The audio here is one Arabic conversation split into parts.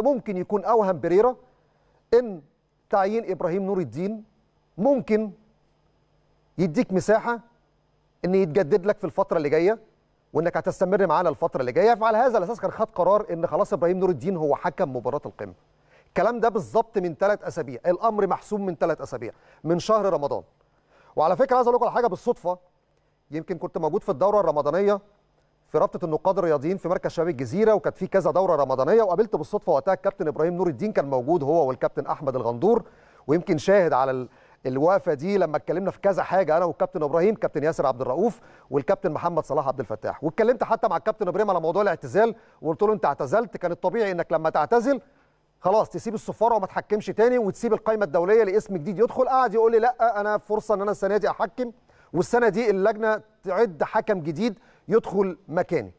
ده ممكن يكون اوهم بريرا ان تعيين ابراهيم نور الدين ممكن يديك مساحه ان يتجدد لك في الفتره اللي جايه وانك هتستمر معانا الفتره اللي جايه فعلى هذا الاساس كان خد قرار ان خلاص ابراهيم نور الدين هو حكم مباراه القمه الكلام ده بالظبط من ثلاث اسابيع الامر محسوم من ثلاث اسابيع من شهر رمضان وعلى فكره عايز اقول لكم على حاجه بالصدفه يمكن كنت موجود في الدوره الرمضانيه في رابطه النقاد الرياضيين في مركز شباب الجزيره وكانت في كذا دوره رمضانيه وقابلت بالصدفه وقتها الكابتن ابراهيم نور الدين كان موجود هو والكابتن احمد الغندور ويمكن شاهد على الوقفه دي لما اتكلمنا في كذا حاجه انا والكابتن ابراهيم كابتن ياسر عبد الرؤوف والكابتن محمد صلاح عبد الفتاح واتكلمت حتى مع الكابتن ابراهيم على موضوع الاعتزال وقلت له انت اعتزلت كان الطبيعي انك لما تعتزل خلاص تسيب الصفاره وما تحكمش تاني وتسيب القائمه الدوليه لاسم جديد يدخل قعد يقول لي لا انا فرصه ان انا السنه دي احكم والسنه دي اللجنه تعد حكم جديد يدخل مكاني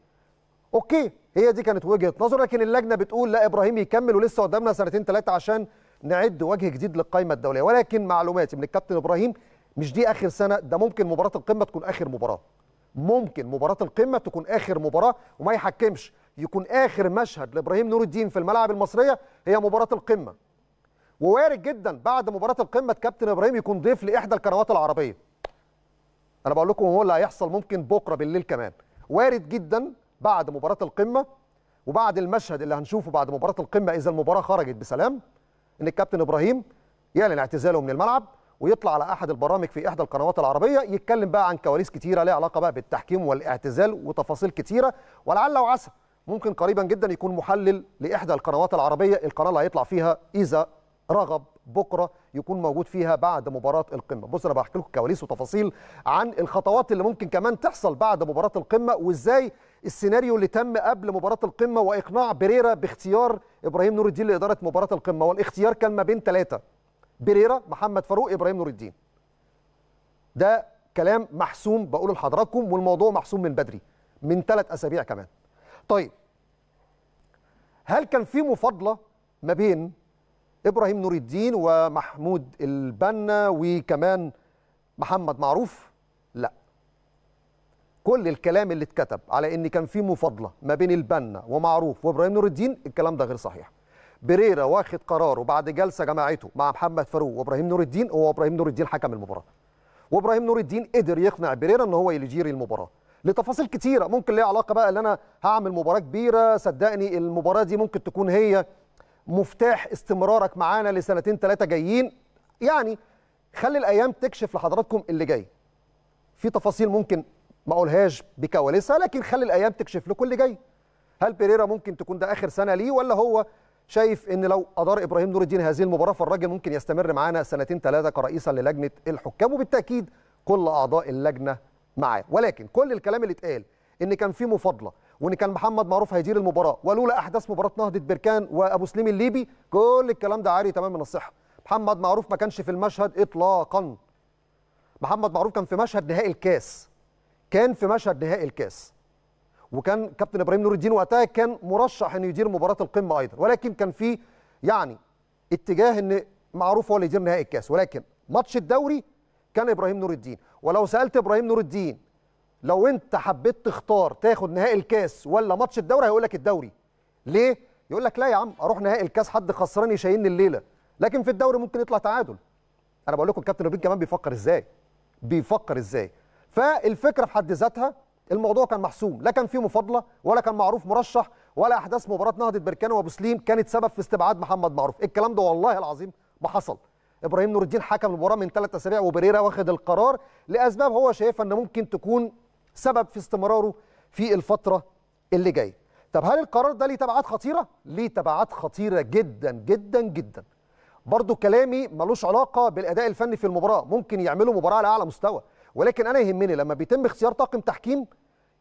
اوكي هي دي كانت وجهه نظر لكن اللجنه بتقول لا ابراهيم يكمل ولسه قدامنا سنتين ثلاثه عشان نعد وجه جديد للقائمه الدوليه ولكن معلوماتي من الكابتن ابراهيم مش دي اخر سنه ده ممكن مباراه القمه تكون اخر مباراه ممكن مباراه القمه تكون اخر مباراه وما يحكمش يكون اخر مشهد لابراهيم نور الدين في الملاعب المصريه هي مباراه القمه ووارد جدا بعد مباراه القمه كابتن ابراهيم يكون ضيف لاحدى القنوات العربيه انا بقول لكم هو اللي هيحصل ممكن بكره بالليل كمان وارد جدا بعد مباراه القمه وبعد المشهد اللي هنشوفه بعد مباراه القمه اذا المباراه خرجت بسلام ان الكابتن ابراهيم يعلن اعتزاله من الملعب ويطلع على احد البرامج في احدى القنوات العربيه يتكلم بقى عن كواليس كتيره ليها علاقه بقى بالتحكيم والاعتزال وتفاصيل كتيره ولعل وعسى ممكن قريبا جدا يكون محلل لاحدى القنوات العربيه القناه اللي هيطلع فيها اذا رغب بكره يكون موجود فيها بعد مباراه القمه بص انا بحكي لكم كواليس وتفاصيل عن الخطوات اللي ممكن كمان تحصل بعد مباراه القمه وازاي السيناريو اللي تم قبل مباراه القمه واقناع بريرا باختيار ابراهيم نور الدين لاداره مباراه القمه والاختيار كان ما بين ثلاثه بريرا محمد فاروق ابراهيم نور الدين ده كلام محسوم بقوله لحضراتكم والموضوع محسوم من بدري من ثلاث اسابيع كمان طيب هل كان في مفاضله ما بين ابراهيم نور الدين ومحمود البنا وكمان محمد معروف لا كل الكلام اللي اتكتب على ان كان في مفاضله ما بين البنا ومعروف وابراهيم نور الدين الكلام ده غير صحيح بريرا واخد قراره بعد جلسه جماعته مع محمد فاروق وابراهيم نور الدين هو ابراهيم نور الدين حكم المباراه وابراهيم نور الدين قدر يقنع بريرا ان هو يجيري المباراه لتفاصيل كتيره ممكن ليها علاقه بقى ان انا هعمل مباراه كبيره صدقني المباراه دي ممكن تكون هي مفتاح استمرارك معانا لسنتين ثلاثه جايين يعني خلي الايام تكشف لحضراتكم اللي جاي في تفاصيل ممكن ما اقولهاش بكواليسها لكن خلي الايام تكشف لكم اللي جاي هل بيريرا ممكن تكون ده اخر سنه ليه ولا هو شايف ان لو ادار ابراهيم نور الدين هذه المباراه فالراجل ممكن يستمر معانا سنتين ثلاثه كرئيسا للجنه الحكام وبالتاكيد كل اعضاء اللجنه معاه ولكن كل الكلام اللي اتقال ان كان في مفاضله وان كان محمد معروف هيدير المباراه ولولا احداث مباراه نهضه بركان وابو سليم الليبي كل الكلام ده عاري تمام من الصحه محمد معروف ما كانش في المشهد اطلاقا محمد معروف كان في مشهد نهائي الكاس كان في مشهد نهائي الكاس وكان كابتن ابراهيم نور الدين وقتها كان مرشح انه يدير مباراه القمه ايضا ولكن كان في يعني اتجاه ان معروف هو اللي يدير نهائي الكاس ولكن ماتش الدوري كان ابراهيم نور الدين ولو سالت ابراهيم نور الدين لو انت حبيت تختار تاخد نهائي الكاس ولا ماتش الدوري هيقول لك الدوري ليه يقول لك لا يا عم اروح نهائي الكاس حد خسران يشيلني الليله لكن في الدوري ممكن يطلع تعادل انا بقول لكم الكابتن روبين كمان بيفكر ازاي بيفكر ازاي فالفكره في حد ذاتها الموضوع كان محسوم لا كان فيه مفاضله ولا كان معروف مرشح ولا احداث مباراه نهضه بركان وابو سليم كانت سبب في استبعاد محمد معروف الكلام ده والله العظيم ما حصل ابراهيم نور الدين حكم المباراه من ثلاث اسابيع وبريرا واخد القرار لاسباب هو شايفها ان ممكن تكون سبب في استمراره في الفترة اللي جاية طب هل القرار ده ليه تبعات خطيرة؟ ليه تبعات خطيرة جدا جدا جدا برضو كلامي ملوش علاقة بالأداء الفني في المباراة ممكن يعملوا مباراة على أعلى مستوى ولكن أنا يهمني لما بيتم اختيار طاقم تحكيم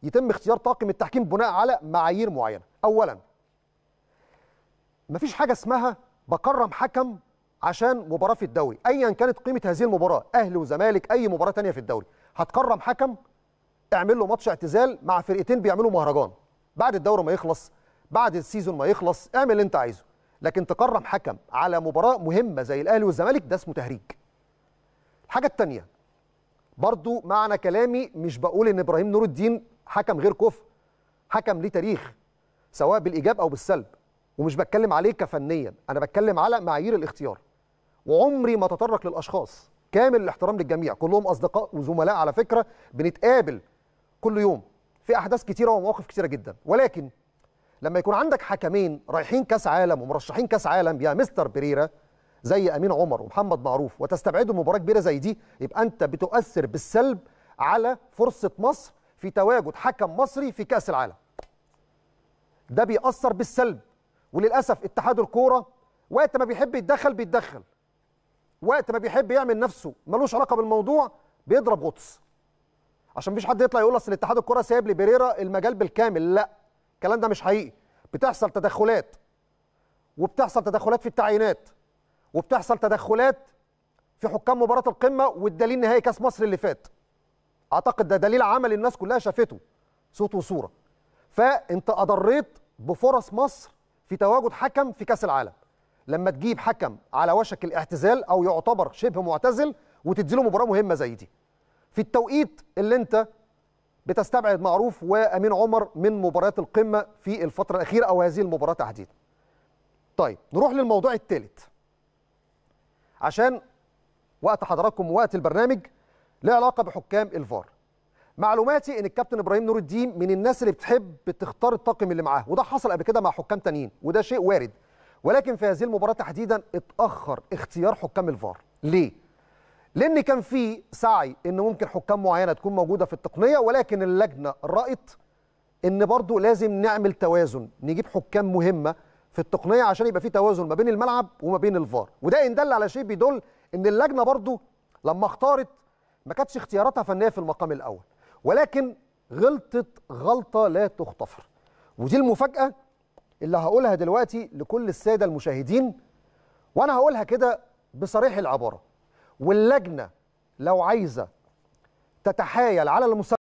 يتم اختيار طاقم التحكيم بناء على معايير معينة أولا مفيش حاجة اسمها بكرم حكم عشان مباراة في الدوري أيا كانت قيمة هذه المباراة أهلي وزمالك أي مباراة تانية في الدوري هتكرم حكم اعمل له ماتش اعتزال مع فرقتين بيعملوا مهرجان بعد الدوري ما يخلص بعد السيزون ما يخلص اعمل اللي انت عايزه لكن تكرم حكم على مباراه مهمه زي الاهلي والزمالك ده اسمه تهريج الحاجه الثانيه برضو معنى كلامي مش بقول ان ابراهيم نور الدين حكم غير كف حكم ليه تاريخ سواء بالايجاب او بالسلب ومش بتكلم عليه كفنيا انا بتكلم على معايير الاختيار وعمري ما تطرق للاشخاص كامل الاحترام للجميع كلهم اصدقاء وزملاء على فكره بنتقابل كل يوم في احداث كتيره ومواقف كتيره جدا ولكن لما يكون عندك حكمين رايحين كاس عالم ومرشحين كاس عالم يا مستر بريرا زي امين عمر ومحمد معروف وتستبعدهم مباراه كبيره زي دي يبقى انت بتؤثر بالسلب على فرصه مصر في تواجد حكم مصري في كاس العالم ده بيأثر بالسلب وللاسف اتحاد الكوره وقت ما بيحب يتدخل بيتدخل وقت ما بيحب يعمل نفسه ملوش علاقه بالموضوع بيضرب غطس عشان مفيش حد يطلع يقول اصل اتحاد الكره سايب لبيريرا المجال بالكامل لا الكلام ده مش حقيقي بتحصل تدخلات وبتحصل تدخلات في التعيينات وبتحصل تدخلات في حكام مباراه القمه والدليل نهائي كاس مصر اللي فات اعتقد ده دليل عمل الناس كلها شافته صوت وصوره فانت اضريت بفرص مصر في تواجد حكم في كاس العالم لما تجيب حكم على وشك الاعتزال او يعتبر شبه معتزل وتديله مباراه مهمه زي دي في التوقيت اللي انت بتستبعد معروف وامين عمر من مباريات القمه في الفتره الاخيره او هذه المباراه تحديدا. طيب نروح للموضوع الثالث. عشان وقت حضراتكم ووقت البرنامج له علاقه بحكام الفار. معلوماتي ان الكابتن ابراهيم نور الدين من الناس اللي بتحب تختار الطاقم اللي معاه وده حصل قبل كده مع حكام تانيين وده شيء وارد ولكن في هذه المباراه تحديدا اتاخر اختيار حكام الفار ليه لان كان في سعي ان ممكن حكام معينه تكون موجوده في التقنيه ولكن اللجنه رأت ان برضو لازم نعمل توازن نجيب حكام مهمه في التقنيه عشان يبقى في توازن ما بين الملعب وما بين الفار وده ان دل على شيء بيدل ان اللجنه برضو لما اختارت ما كانتش اختياراتها فنيه في المقام الاول ولكن غلطت غلطه لا تغتفر ودي المفاجاه اللي هقولها دلوقتي لكل الساده المشاهدين وانا هقولها كده بصريح العباره واللجنه لو عايزه تتحايل على المسلمين